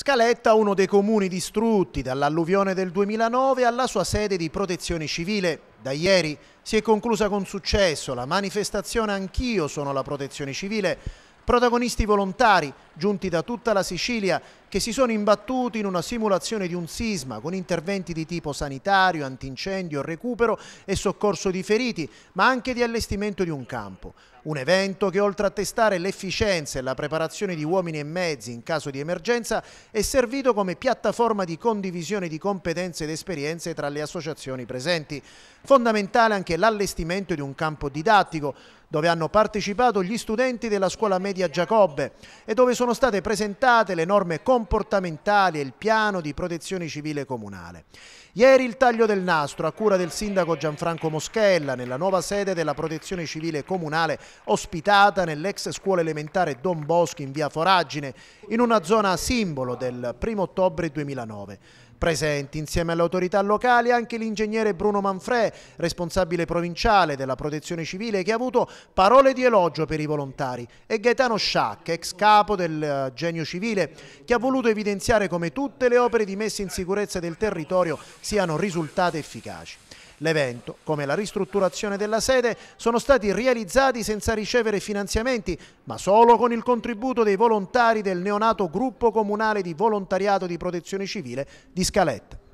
Scaletta, uno dei comuni distrutti dall'alluvione del 2009, ha la sua sede di protezione civile. Da ieri si è conclusa con successo la manifestazione Anch'io sono la protezione civile protagonisti volontari giunti da tutta la Sicilia che si sono imbattuti in una simulazione di un sisma con interventi di tipo sanitario, antincendio, recupero e soccorso di feriti, ma anche di allestimento di un campo. Un evento che oltre a testare l'efficienza e la preparazione di uomini e mezzi in caso di emergenza è servito come piattaforma di condivisione di competenze ed esperienze tra le associazioni presenti. Fondamentale anche l'allestimento di un campo didattico dove hanno partecipato gli studenti della scuola media Giacobbe e dove sono state presentate le norme comportamentali e il piano di protezione civile comunale. Ieri il taglio del nastro a cura del sindaco Gianfranco Moschella nella nuova sede della protezione civile comunale ospitata nell'ex scuola elementare Don Boschi in via Foragine in una zona simbolo del 1 ottobre 2009. Presenti insieme alle autorità locali anche l'ingegnere Bruno Manfrè, responsabile provinciale della protezione civile che ha avuto parole di elogio per i volontari e Gaetano Sciac, ex capo del eh, Genio Civile, che ha voluto evidenziare come tutte le opere di messa in sicurezza del territorio siano risultate efficaci. L'evento, come la ristrutturazione della sede, sono stati realizzati senza ricevere finanziamenti, ma solo con il contributo dei volontari del neonato gruppo comunale di volontariato di protezione civile di Scaletta.